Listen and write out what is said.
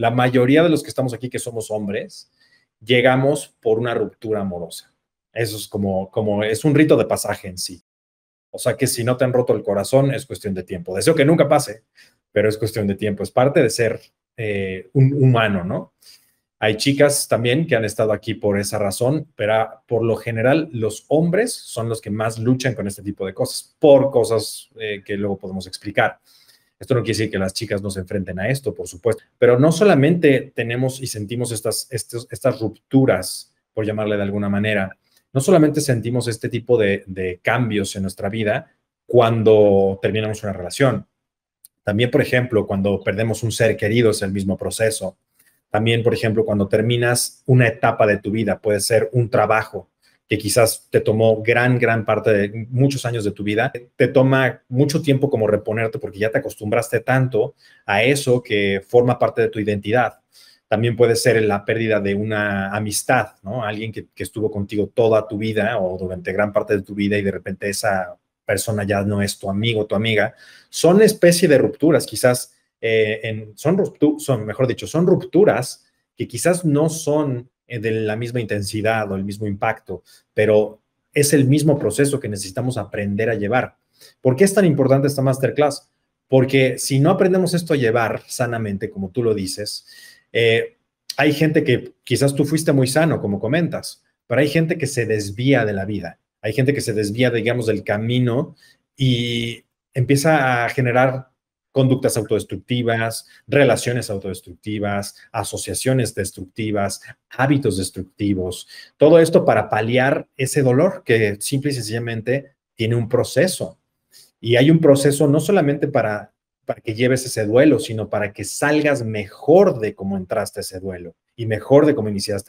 la mayoría de los que estamos aquí, que somos hombres, llegamos por una ruptura amorosa. Eso es como, como es un rito de pasaje en sí. O sea que si no te han roto el corazón, es cuestión de tiempo. Deseo que nunca pase, pero es cuestión de tiempo. Es parte de ser eh, un humano, ¿no? Hay chicas también que han estado aquí por esa razón, pero ah, por lo general los hombres son los que más luchan con este tipo de cosas, por cosas eh, que luego podemos explicar. Esto no quiere decir que las chicas no se enfrenten a esto, por supuesto, pero no solamente tenemos y sentimos estas, estas rupturas, por llamarle de alguna manera, no solamente sentimos este tipo de, de cambios en nuestra vida cuando terminamos una relación, también, por ejemplo, cuando perdemos un ser querido es el mismo proceso. También, por ejemplo, cuando terminas una etapa de tu vida, puede ser un trabajo, que quizás te tomó gran, gran parte de muchos años de tu vida, te toma mucho tiempo como reponerte porque ya te acostumbraste tanto a eso que forma parte de tu identidad. También puede ser la pérdida de una amistad, ¿no? Alguien que, estuvo contigo toda tu vida o durante gran parte de tu vida y de repente esa persona ya no es tu amigo, tu amiga. Son especie de rupturas, quizás, eh, son, son, mejor dicho, son rupturas que quizás no son eh, de la misma intensidad o el mismo impacto, pero es el mismo proceso que necesitamos aprender a llevar. ¿Por qué es tan importante esta masterclass? Porque si no aprendemos esto a llevar sanamente, como tú lo dices, eh, hay gente que quizás tú fuiste muy sano, como comentas, pero hay gente que se desvía de la vida, hay gente que se desvía, digamos, del camino y empieza a generar conductas autodestructivas, relaciones autodestructivas, asociaciones destructivas, hábitos destructivos, todo esto para paliar ese dolor que simple y sencillamente tiene un proceso. Y hay un proceso no solamente para, que lleves ese duelo, sino para que salgas mejor de cómo entraste ese duelo y mejor de cómo iniciaste.